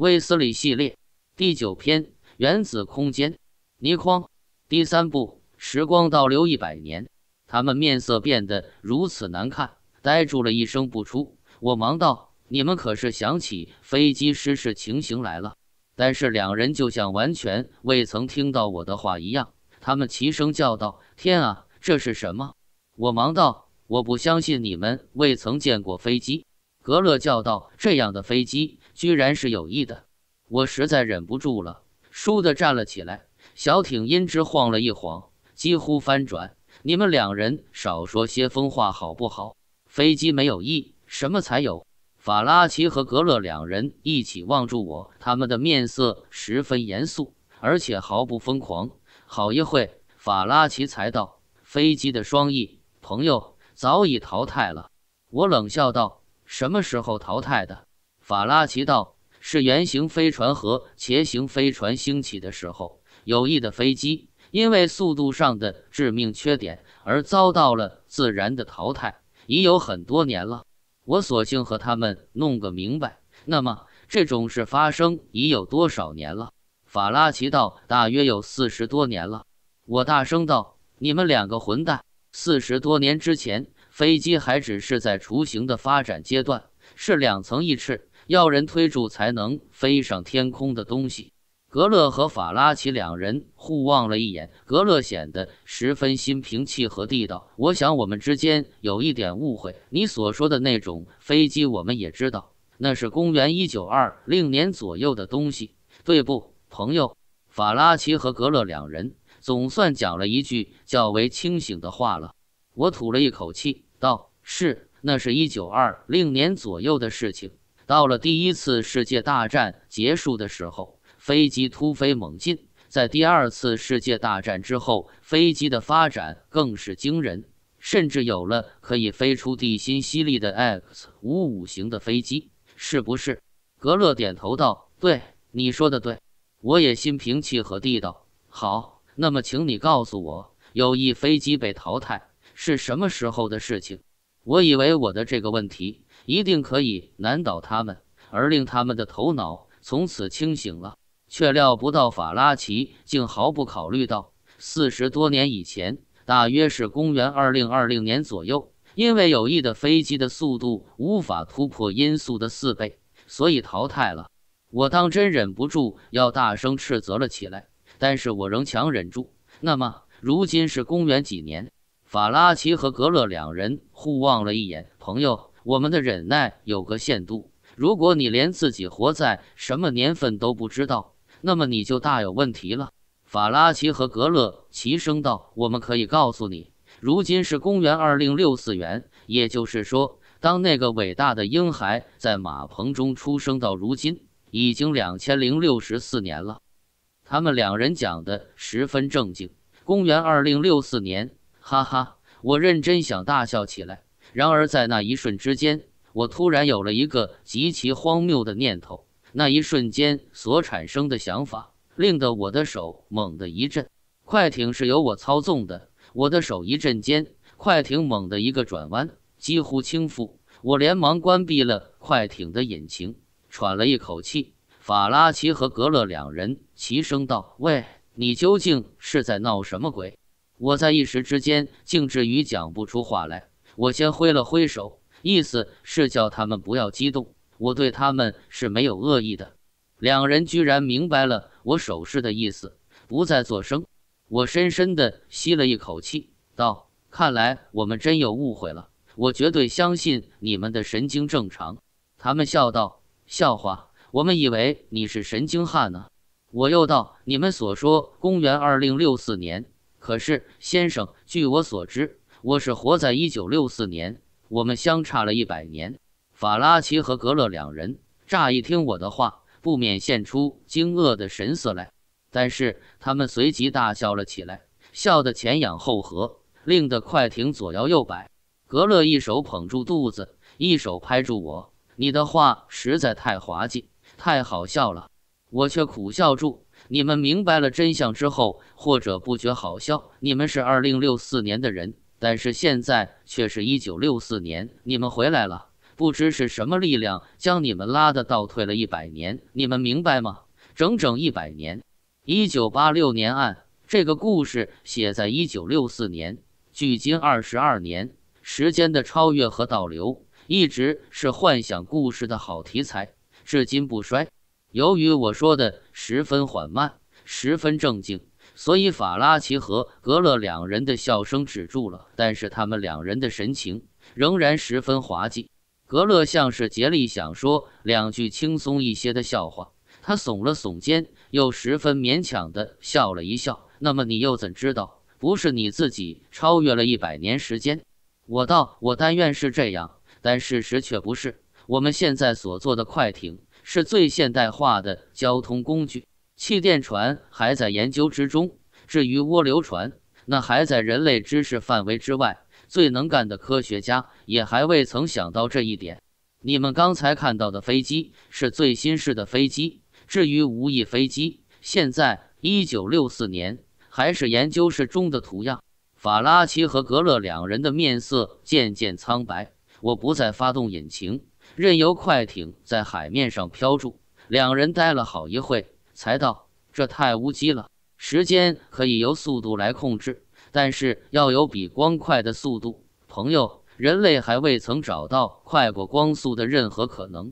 威斯理系列第九篇《原子空间》，尼匡第三部《时光倒流一百年》。他们面色变得如此难看，呆住了，一声不出。我忙道：“你们可是想起飞机失事情形来了？”但是两人就像完全未曾听到我的话一样，他们齐声叫道：“天啊，这是什么？”我忙道：“我不相信你们未曾见过飞机。”格勒叫道：“这样的飞机！”居然是有意的，我实在忍不住了，倏地站了起来。小艇因之晃了一晃，几乎翻转。你们两人少说些疯话好不好？飞机没有翼，什么才有？法拉奇和格勒两人一起望住我，他们的面色十分严肃，而且毫不疯狂。好一会，法拉奇才道：“飞机的双翼，朋友早已淘汰了。”我冷笑道：“什么时候淘汰的？”法拉奇道是圆形飞船和茄形飞船兴起的时候，有翼的飞机因为速度上的致命缺点而遭到了自然的淘汰，已有很多年了。我索性和他们弄个明白。那么这种事发生已有多少年了？法拉奇道大约有四十多年了。我大声道：“你们两个混蛋！四十多年之前，飞机还只是在雏形的发展阶段，是两层翼翅。”要人推助才能飞上天空的东西，格勒和法拉奇两人互望了一眼。格勒显得十分心平气和地道：“我想我们之间有一点误会。你所说的那种飞机，我们也知道，那是公元一九二零年左右的东西，对不，朋友？”法拉奇和格勒两人总算讲了一句较为清醒的话了。我吐了一口气道：“是，那是一九二零年左右的事情。”到了第一次世界大战结束的时候，飞机突飞猛进。在第二次世界大战之后，飞机的发展更是惊人，甚至有了可以飞出地心吸力的 X 五五型的飞机，是不是？格勒点头道：“对，你说的对。”我也心平气和地道：“好，那么请你告诉我，有一飞机被淘汰是什么时候的事情？我以为我的这个问题。”一定可以难倒他们，而令他们的头脑从此清醒了，却料不到法拉奇竟毫不考虑到，四十多年以前，大约是公元二零二零年左右，因为有意的飞机的速度无法突破音速的四倍，所以淘汰了。我当真忍不住要大声斥责了起来，但是我仍强忍住。那么，如今是公元几年？法拉奇和格勒两人互望了一眼，朋友。我们的忍耐有个限度。如果你连自己活在什么年份都不知道，那么你就大有问题了。法拉奇和格勒齐声道：“我们可以告诉你，如今是公元二零六四年，也就是说，当那个伟大的婴孩在马棚中出生到如今，已经两千零六十四年了。”他们两人讲的十分正经。公元二零六四年，哈哈，我认真想大笑起来。然而，在那一瞬之间，我突然有了一个极其荒谬的念头。那一瞬间所产生的想法，令得我的手猛地一震。快艇是由我操纵的，我的手一震间，快艇猛地一个转弯，几乎倾覆。我连忙关闭了快艇的引擎，喘了一口气。法拉奇和格勒两人齐声道：“喂，你究竟是在闹什么鬼？”我在一时之间静止于讲不出话来。我先挥了挥手，意思是叫他们不要激动。我对他们是没有恶意的。两人居然明白了我手势的意思，不再作声。我深深地吸了一口气，道：“看来我们真有误会了。我绝对相信你们的神经正常。”他们笑道：“笑话，我们以为你是神经汉呢。”我又道：“你们所说公元二零六四年，可是先生，据我所知。”我是活在一九六四年，我们相差了一百年。法拉奇和格勒两人乍一听我的话，不免现出惊愕的神色来，但是他们随即大笑了起来，笑得前仰后合，令得快艇左摇右摆。格勒一手捧住肚子，一手拍住我：“你的话实在太滑稽，太好笑了。”我却苦笑住：“你们明白了真相之后，或者不觉好笑？你们是二零六四年的人。”但是现在却是一九六四年，你们回来了，不知是什么力量将你们拉的倒退了一百年，你们明白吗？整整一百年，一九八六年。案这个故事写在一九六四年，距今二十二年。时间的超越和倒流一直是幻想故事的好题材，至今不衰。由于我说的十分缓慢，十分正经。所以法拉奇和格勒两人的笑声止住了，但是他们两人的神情仍然十分滑稽。格勒像是竭力想说两句轻松一些的笑话，他耸了耸肩，又十分勉强地笑了一笑。那么你又怎知道，不是你自己超越了一百年时间？我道，我但愿是这样，但事实却不是。我们现在所坐的快艇是最现代化的交通工具。气垫船还在研究之中，至于涡流船，那还在人类知识范围之外，最能干的科学家也还未曾想到这一点。你们刚才看到的飞机是最新式的飞机，至于无翼飞机，现在一九六四年还是研究室中的图样。法拉奇和格勒两人的面色渐渐苍白。我不再发动引擎，任由快艇在海面上漂住。两人待了好一会。才道这太无稽了。时间可以由速度来控制，但是要有比光快的速度。朋友，人类还未曾找到快过光速的任何可能。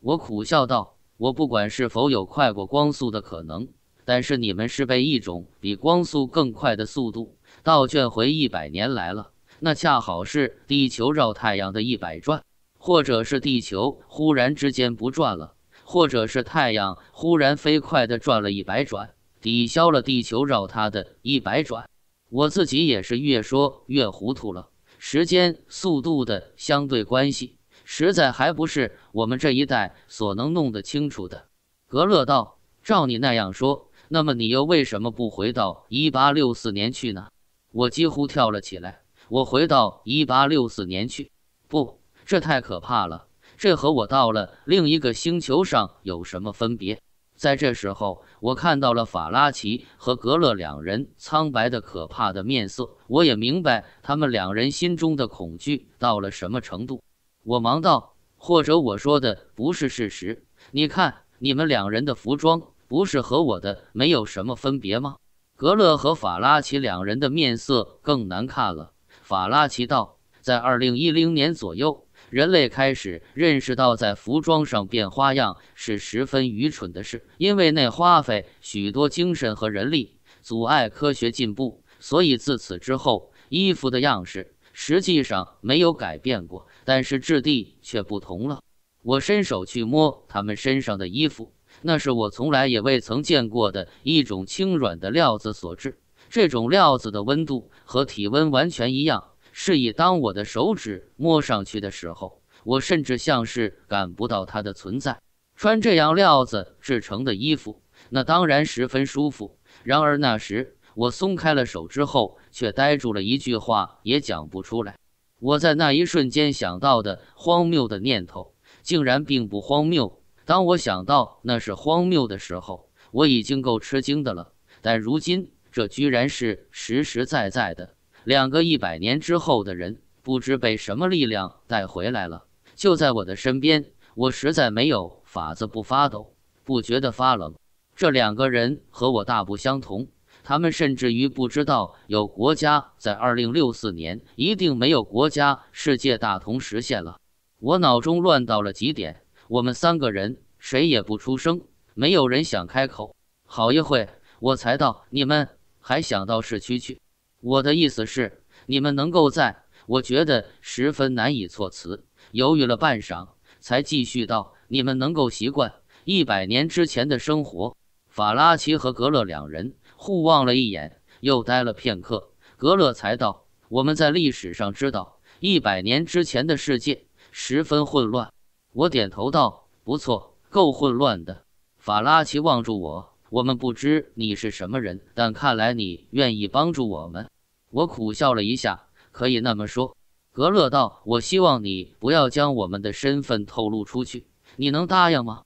我苦笑道：“我不管是否有快过光速的可能，但是你们是被一种比光速更快的速度倒卷回一百年来了。那恰好是地球绕太阳的一百转，或者是地球忽然之间不转了。”或者是太阳忽然飞快地转了一百转，抵消了地球绕它的一百转。我自己也是越说越糊涂了。时间、速度的相对关系，实在还不是我们这一代所能弄得清楚的。格勒道，照你那样说，那么你又为什么不回到一八六四年去呢？我几乎跳了起来。我回到一八六四年去，不，这太可怕了。这和我到了另一个星球上有什么分别？在这时候，我看到了法拉奇和格勒两人苍白的、可怕的面色，我也明白他们两人心中的恐惧到了什么程度。我忙道：“或者我说的不是事实？你看，你们两人的服装不是和我的没有什么分别吗？”格勒和法拉奇两人的面色更难看了。法拉奇道：“在二零一零年左右。”人类开始认识到，在服装上变花样是十分愚蠢的事，因为那花费许多精神和人力，阻碍科学进步。所以自此之后，衣服的样式实际上没有改变过，但是质地却不同了。我伸手去摸他们身上的衣服，那是我从来也未曾见过的一种轻软的料子所制，这种料子的温度和体温完全一样。是以，当我的手指摸上去的时候，我甚至像是感不到它的存在。穿这样料子制成的衣服，那当然十分舒服。然而那时，我松开了手之后，却呆住了，一句话也讲不出来。我在那一瞬间想到的荒谬的念头，竟然并不荒谬。当我想到那是荒谬的时候，我已经够吃惊的了。但如今，这居然是实实在在的。两个一百年之后的人，不知被什么力量带回来了，就在我的身边。我实在没有法子不发抖，不觉得发冷。这两个人和我大不相同，他们甚至于不知道有国家。在二零六四年，一定没有国家，世界大同实现了。我脑中乱到了极点。我们三个人谁也不出声，没有人想开口。好一会，我才道：“你们还想到市区去？”我的意思是，你们能够在我觉得十分难以措辞，犹豫了半晌，才继续道：“你们能够习惯一百年之前的生活？”法拉奇和格勒两人互望了一眼，又呆了片刻，格勒才道：“我们在历史上知道，一百年之前的世界十分混乱。”我点头道：“不错，够混乱的。”法拉奇望住我。我们不知你是什么人，但看来你愿意帮助我们。我苦笑了一下，可以那么说。格勒道：“我希望你不要将我们的身份透露出去，你能答应吗？”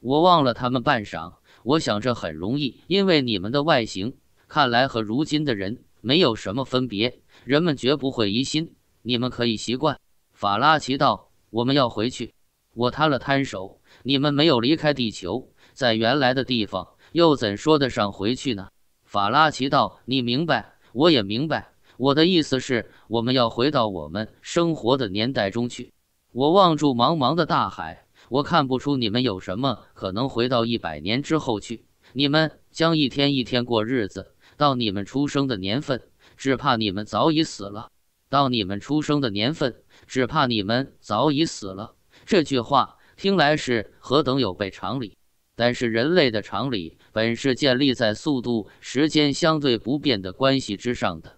我望了他们半晌，我想这很容易，因为你们的外形看来和如今的人没有什么分别，人们绝不会疑心。你们可以习惯。法拉奇道：“我们要回去。”我摊了摊手：“你们没有离开地球，在原来的地方。”又怎说得上回去呢？法拉奇道：“你明白，我也明白。我的意思是，我们要回到我们生活的年代中去。我望住茫茫的大海，我看不出你们有什么可能回到一百年之后去。你们将一天一天过日子，到你们出生的年份，只怕你们早已死了。到你们出生的年份，只怕你们早已死了。这句话听来是何等有悖常理。”但是人类的常理本是建立在速度、时间相对不变的关系之上的，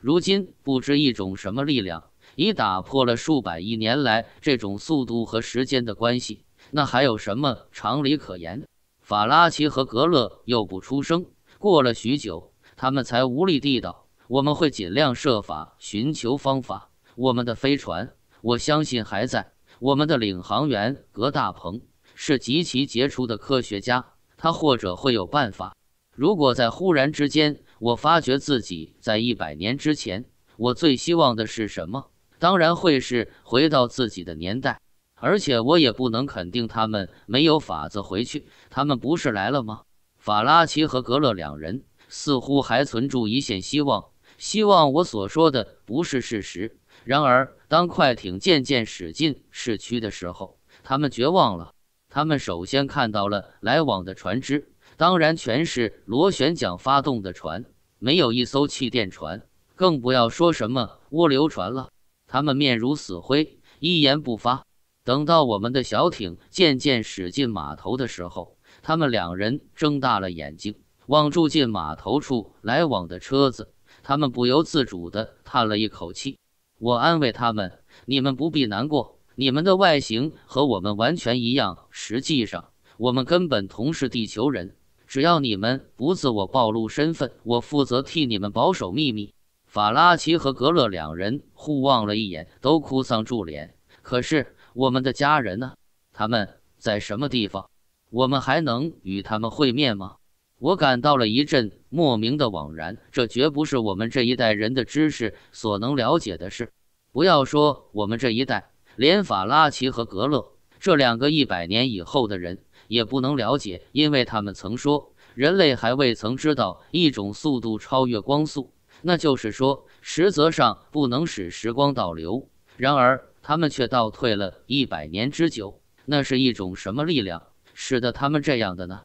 如今不知一种什么力量已打破了数百亿年来这种速度和时间的关系，那还有什么常理可言？法拉奇和格勒又不出声。过了许久，他们才无力地道：“我们会尽量设法寻求方法。我们的飞船，我相信还在。我们的领航员格大鹏。”是极其杰出的科学家，他或者会有办法。如果在忽然之间，我发觉自己在一百年之前，我最希望的是什么？当然会是回到自己的年代。而且我也不能肯定他们没有法子回去。他们不是来了吗？法拉奇和格勒两人似乎还存住一线希望，希望我所说的不是事实。然而，当快艇渐渐驶进市区的时候，他们绝望了。他们首先看到了来往的船只，当然全是螺旋桨发动的船，没有一艘气垫船，更不要说什么涡流船了。他们面如死灰，一言不发。等到我们的小艇渐渐驶进码头的时候，他们两人睁大了眼睛望住进码头处来往的车子，他们不由自主地叹了一口气。我安慰他们：“你们不必难过。”你们的外形和我们完全一样，实际上我们根本同是地球人。只要你们不自我暴露身份，我负责替你们保守秘密。法拉奇和格勒两人互望了一眼，都哭丧住脸。可是我们的家人呢？他们在什么地方？我们还能与他们会面吗？我感到了一阵莫名的惘然。这绝不是我们这一代人的知识所能了解的事。不要说我们这一代。连法拉奇和格勒这两个一百年以后的人也不能了解，因为他们曾说人类还未曾知道一种速度超越光速，那就是说，实则上不能使时光倒流。然而他们却倒退了一百年之久，那是一种什么力量使得他们这样的呢？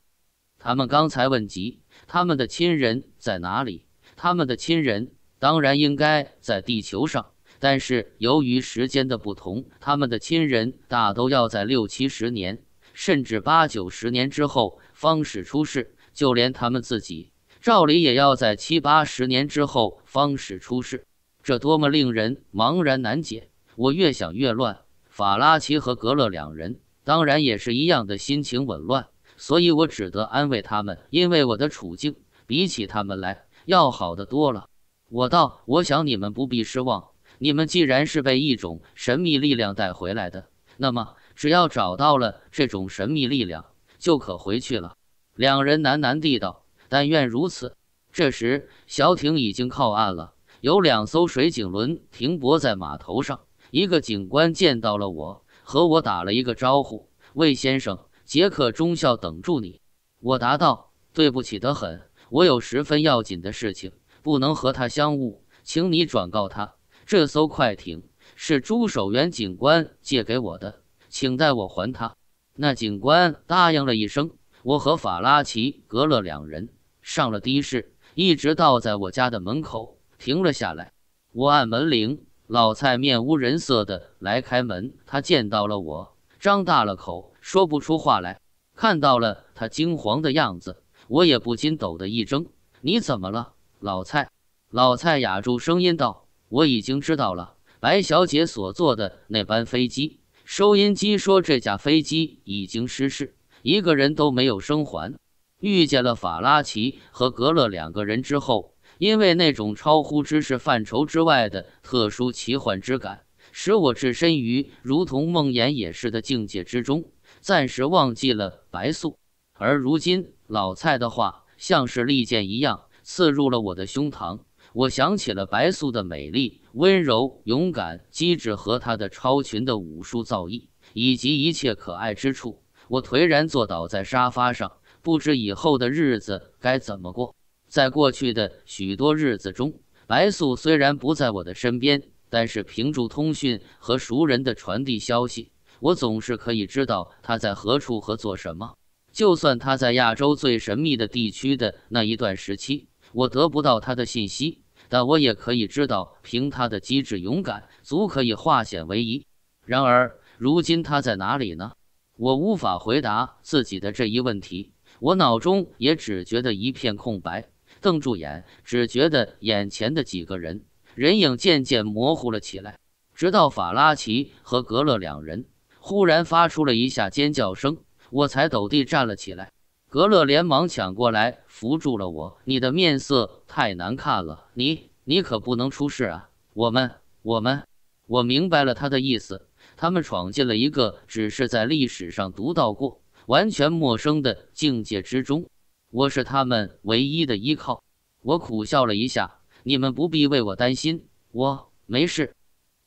他们刚才问及他们的亲人在哪里，他们的亲人当然应该在地球上。但是由于时间的不同，他们的亲人大都要在六七十年，甚至八九十年之后方始出世；就连他们自己，照理也要在七八十年之后方始出世。这多么令人茫然难解！我越想越乱。法拉奇和格勒两人当然也是一样的心情紊乱，所以我只得安慰他们，因为我的处境比起他们来要好得多了。我道：我想你们不必失望。你们既然是被一种神秘力量带回来的，那么只要找到了这种神秘力量，就可回去了。两人喃喃地道：“但愿如此。”这时，小艇已经靠岸了，有两艘水警轮停泊在码头上。一个警官见到了我，和我打了一个招呼：“魏先生，杰克中校等住你。”我答道：“对不起得很，我有十分要紧的事情，不能和他相误，请你转告他。”这艘快艇是朱守元警官借给我的，请代我还他。那警官答应了一声。我和法拉奇、格勒两人上了的士，一直倒在我家的门口停了下来。我按门铃，老蔡面无人色的来开门。他见到了我，张大了口，说不出话来。看到了他惊惶的样子，我也不禁抖得一怔。你怎么了，老蔡？老蔡哑住声音道。我已经知道了，白小姐所坐的那班飞机，收音机说这架飞机已经失事，一个人都没有生还。遇见了法拉奇和格勒两个人之后，因为那种超乎知识范畴之外的特殊奇幻之感，使我置身于如同梦魇也似的境界之中，暂时忘记了白素。而如今老蔡的话，像是利剑一样刺入了我的胸膛。我想起了白素的美丽、温柔、勇敢、机智和她的超群的武术造诣，以及一切可爱之处。我颓然坐倒在沙发上，不知以后的日子该怎么过。在过去的许多日子中，白素虽然不在我的身边，但是凭住通讯和熟人的传递消息，我总是可以知道她在何处和做什么。就算她在亚洲最神秘的地区的那一段时期。我得不到他的信息，但我也可以知道，凭他的机智勇敢，足可以化险为夷。然而，如今他在哪里呢？我无法回答自己的这一问题。我脑中也只觉得一片空白，瞪住眼，只觉得眼前的几个人人影渐渐模糊了起来。直到法拉奇和格勒两人忽然发出了一下尖叫声，我才抖地站了起来。格勒连忙抢过来扶住了我，你的面色太难看了，你你可不能出事啊！我们我们，我明白了他的意思，他们闯进了一个只是在历史上读到过、完全陌生的境界之中，我是他们唯一的依靠。我苦笑了一下，你们不必为我担心，我没事。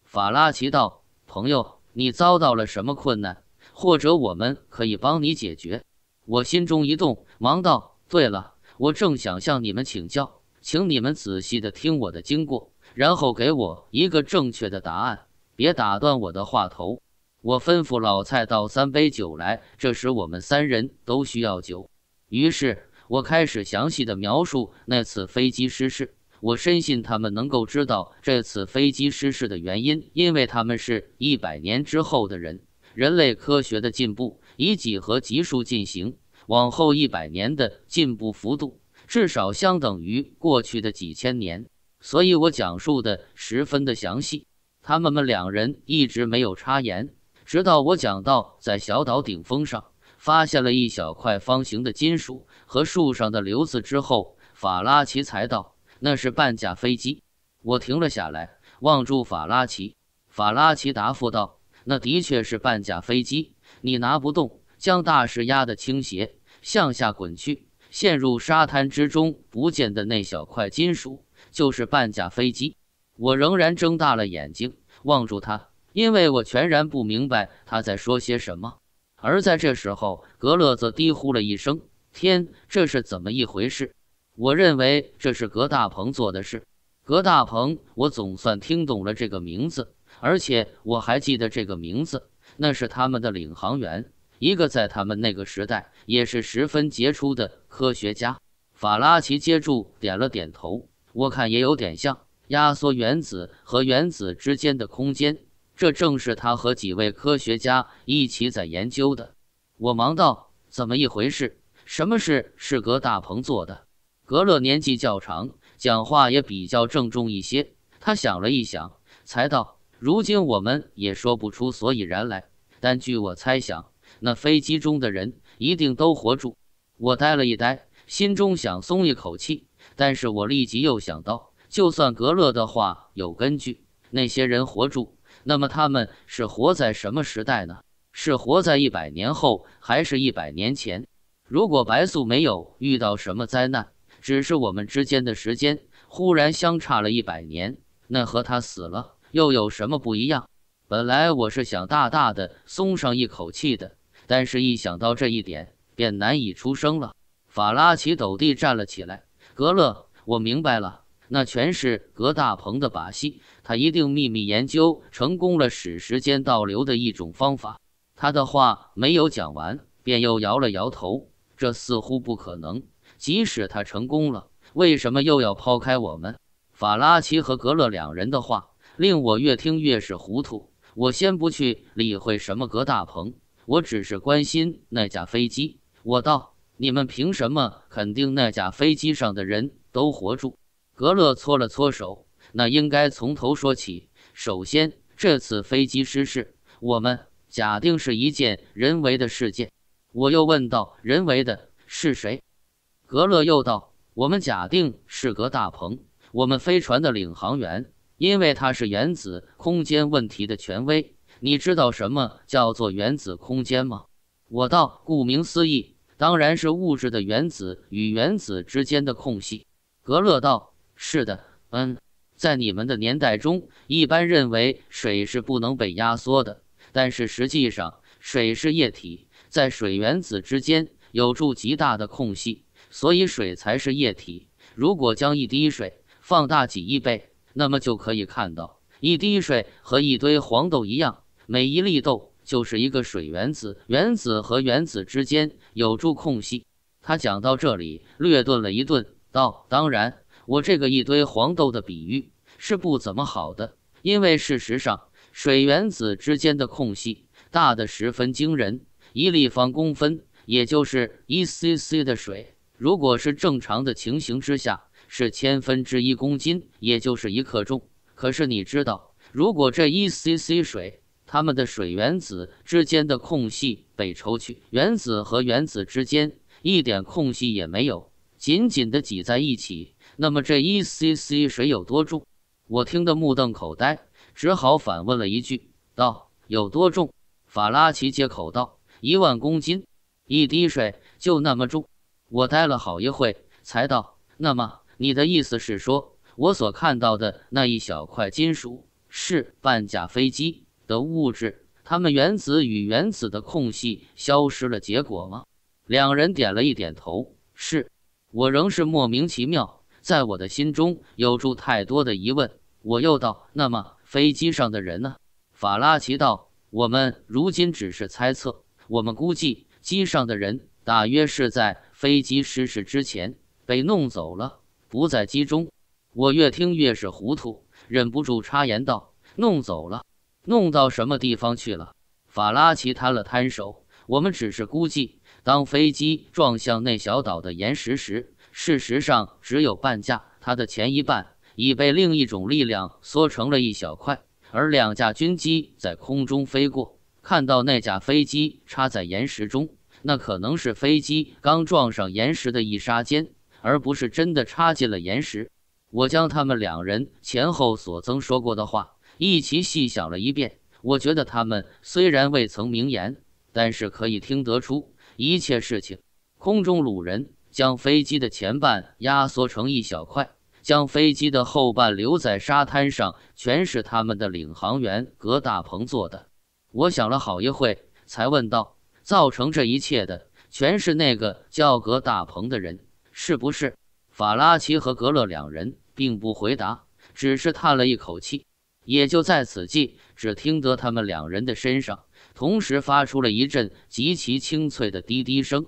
法拉奇道：“朋友，你遭到了什么困难？或者我们可以帮你解决。”我心中一动，忙道：“对了，我正想向你们请教，请你们仔细的听我的经过，然后给我一个正确的答案，别打断我的话头。”我吩咐老蔡倒三杯酒来。这时我们三人都需要酒，于是我开始详细的描述那次飞机失事。我深信他们能够知道这次飞机失事的原因，因为他们是一百年之后的人，人类科学的进步。以几何级数进行，往后一百年的进步幅度至少相等于过去的几千年，所以我讲述的十分的详细。他们们两人一直没有插言，直到我讲到在小岛顶峰上发现了一小块方形的金属和树上的瘤子之后，法拉奇才道：“那是半架飞机。”我停了下来，望住法拉奇。法拉奇答复道：“那的确是半架飞机。”你拿不动，将大石压得倾斜，向下滚去，陷入沙滩之中，不见的那小块金属就是半架飞机。我仍然睁大了眼睛望住他，因为我全然不明白他在说些什么。而在这时候，格勒则低呼了一声：“天，这是怎么一回事？”我认为这是格大鹏做的事。格大鹏，我总算听懂了这个名字，而且我还记得这个名字。那是他们的领航员，一个在他们那个时代也是十分杰出的科学家。法拉奇接住，点了点头。我看也有点像压缩原子和原子之间的空间，这正是他和几位科学家一起在研究的。我忙道：“怎么一回事？什么事是格大鹏做的？”格勒年纪较长，讲话也比较郑重一些。他想了一想，才道。如今我们也说不出所以然来，但据我猜想，那飞机中的人一定都活住。我呆了一呆，心中想松一口气，但是我立即又想到，就算格勒的话有根据，那些人活住，那么他们是活在什么时代呢？是活在一百年后，还是一百年前？如果白素没有遇到什么灾难，只是我们之间的时间忽然相差了一百年，那和他死了。又有什么不一样？本来我是想大大的松上一口气的，但是一想到这一点，便难以出声了。法拉奇抖地站了起来。格勒，我明白了，那全是格大鹏的把戏。他一定秘密研究成功了使时间倒流的一种方法。他的话没有讲完，便又摇了摇头。这似乎不可能。即使他成功了，为什么又要抛开我们？法拉奇和格勒两人的话。令我越听越是糊涂。我先不去理会什么葛大鹏，我只是关心那架飞机。我道：“你们凭什么肯定那架飞机上的人都活住？”格勒搓了搓手：“那应该从头说起。首先，这次飞机失事，我们假定是一件人为的事件。”我又问道：“人为的是谁？”格勒又道：“我们假定是格大鹏，我们飞船的领航员。”因为他是原子空间问题的权威，你知道什么叫做原子空间吗？我道，顾名思义，当然是物质的原子与原子之间的空隙。格勒道，是的，嗯，在你们的年代中，一般认为水是不能被压缩的，但是实际上，水是液体，在水原子之间有著极大的空隙，所以水才是液体。如果将一滴水放大几亿倍。那么就可以看到，一滴水和一堆黄豆一样，每一粒豆就是一个水原子，原子和原子之间有住空隙。他讲到这里略顿了一顿，道：“当然，我这个一堆黄豆的比喻是不怎么好的，因为事实上，水原子之间的空隙大的十分惊人，一立方公分，也就是一 c c 的水，如果是正常的情形之下。”是千分之一公斤，也就是一克重。可是你知道，如果这一 c c 水，它们的水原子之间的空隙被抽去，原子和原子之间一点空隙也没有，紧紧的挤在一起，那么这一 c c 水有多重？我听得目瞪口呆，只好反问了一句：“道有多重？”法拉奇接口道：“一万公斤，一滴水就那么重。”我呆了好一会，才道：“那么。”你的意思是说，我所看到的那一小块金属是半架飞机的物质，它们原子与原子的空隙消失了，结果吗？两人点了一点头，是。我仍是莫名其妙，在我的心中有住太多的疑问。我又道：“那么飞机上的人呢？”法拉奇道：“我们如今只是猜测，我们估计机上的人大约是在飞机失事之前被弄走了。”不在机中，我越听越是糊涂，忍不住插言道：“弄走了，弄到什么地方去了？”法拉奇摊了摊手：“我们只是估计，当飞机撞向那小岛的岩石时，事实上只有半架，它的前一半已被另一种力量缩成了一小块。而两架军机在空中飞过，看到那架飞机插在岩石中，那可能是飞机刚撞上岩石的一刹间。”而不是真的插进了岩石。我将他们两人前后所曾说过的话一齐细想了一遍，我觉得他们虽然未曾明言，但是可以听得出一切事情。空中鲁人将飞机的前半压缩成一小块，将飞机的后半留在沙滩上，全是他们的领航员格大鹏做的。我想了好一会，才问道：“造成这一切的，全是那个叫格大鹏的人。”是不是？法拉奇和格勒两人并不回答，只是叹了一口气。也就在此际，只听得他们两人的身上同时发出了一阵极其清脆的滴滴声，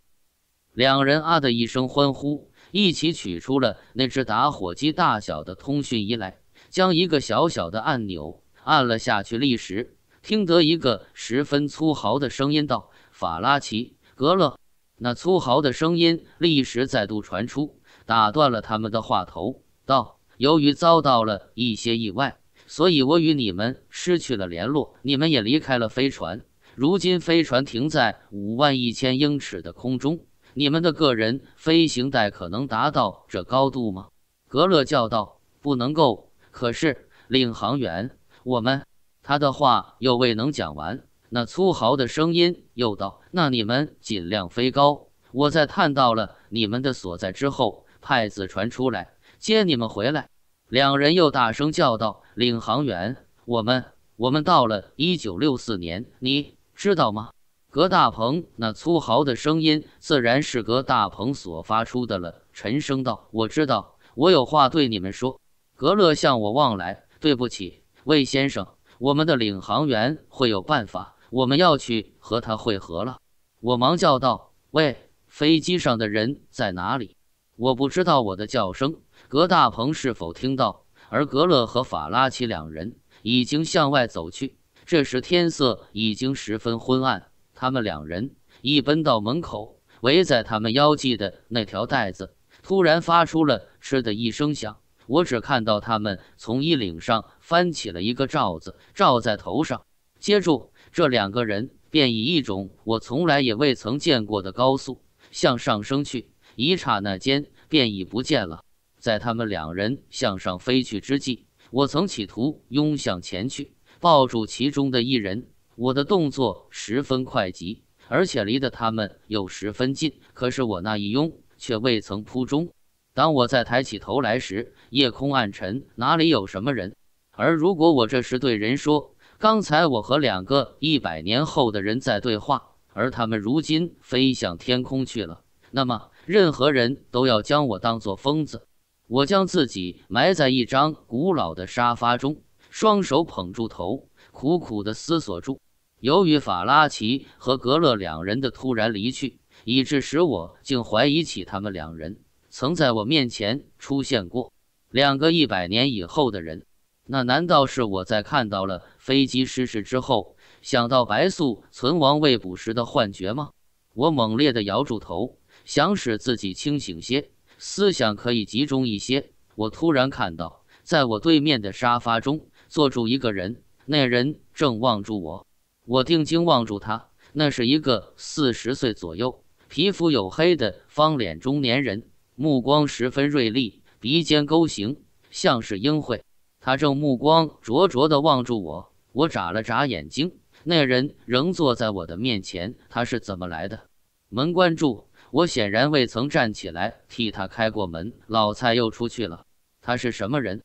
两人啊的一声欢呼，一起取出了那只打火机大小的通讯仪来，将一个小小的按钮按了下去。立时，听得一个十分粗豪的声音道：“法拉奇，格勒。”那粗豪的声音立时再度传出，打断了他们的话头，道：“由于遭到了一些意外，所以我与你们失去了联络，你们也离开了飞船。如今飞船停在五万一千英尺的空中，你们的个人飞行带可能达到这高度吗？”格勒叫道：“不能够。”可是，领航员，我们……他的话又未能讲完。那粗豪的声音又道：“那你们尽量飞高，我在探到了你们的所在之后，派子船出来接你们回来。”两人又大声叫道：“领航员，我们我们到了！一九六四年，你知道吗？”葛大鹏那粗豪的声音自然是葛大鹏所发出的了。沉声道：“我知道，我有话对你们说。”格勒向我望来：“对不起，魏先生，我们的领航员会有办法。”我们要去和他会合了，我忙叫道：“喂，飞机上的人在哪里？”我不知道我的叫声格大鹏是否听到，而格勒和法拉奇两人已经向外走去。这时天色已经十分昏暗，他们两人一奔到门口，围在他们腰际的那条带子突然发出了“嗤”的一声响。我只看到他们从衣领上翻起了一个罩子，罩在头上，接住。这两个人便以一种我从来也未曾见过的高速向上升去，一刹那间便已不见了。在他们两人向上飞去之际，我曾企图拥向前去抱住其中的一人，我的动作十分快急，而且离得他们又十分近，可是我那一拥却未曾扑中。当我再抬起头来时，夜空暗沉，哪里有什么人？而如果我这时对人说，刚才我和两个一百年后的人在对话，而他们如今飞向天空去了。那么，任何人都要将我当做疯子。我将自己埋在一张古老的沙发中，双手捧住头，苦苦的思索住。由于法拉奇和格勒两人的突然离去，以致使我竟怀疑起他们两人曾在我面前出现过——两个一百年以后的人。那难道是我在看到了飞机失事之后，想到白素存亡未卜时的幻觉吗？我猛烈地摇住头，想使自己清醒些，思想可以集中一些。我突然看到，在我对面的沙发中坐住一个人，那人正望住我。我定睛望住他，那是一个四十岁左右、皮肤黝黑的方脸中年人，目光十分锐利，鼻尖勾形，像是鹰喙。他正目光灼灼地望住我，我眨了眨眼睛。那人仍坐在我的面前。他是怎么来的？门关住，我显然未曾站起来替他开过门。老蔡又出去了。他是什么人？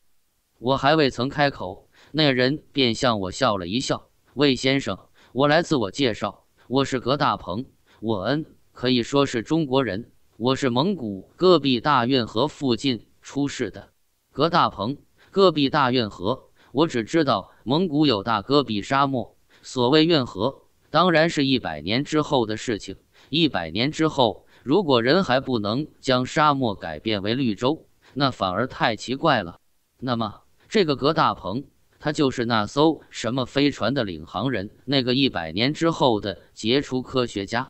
我还未曾开口，那人便向我笑了一笑。魏先生，我来自我介绍，我是葛大鹏。我恩，可以说是中国人。我是蒙古戈壁大运河附近出世的，葛大鹏。戈壁大运河，我只知道蒙古有大戈壁沙漠。所谓运河，当然是一百年之后的事情。一百年之后，如果人还不能将沙漠改变为绿洲，那反而太奇怪了。那么，这个格大鹏，他就是那艘什么飞船的领航人，那个一百年之后的杰出科学家。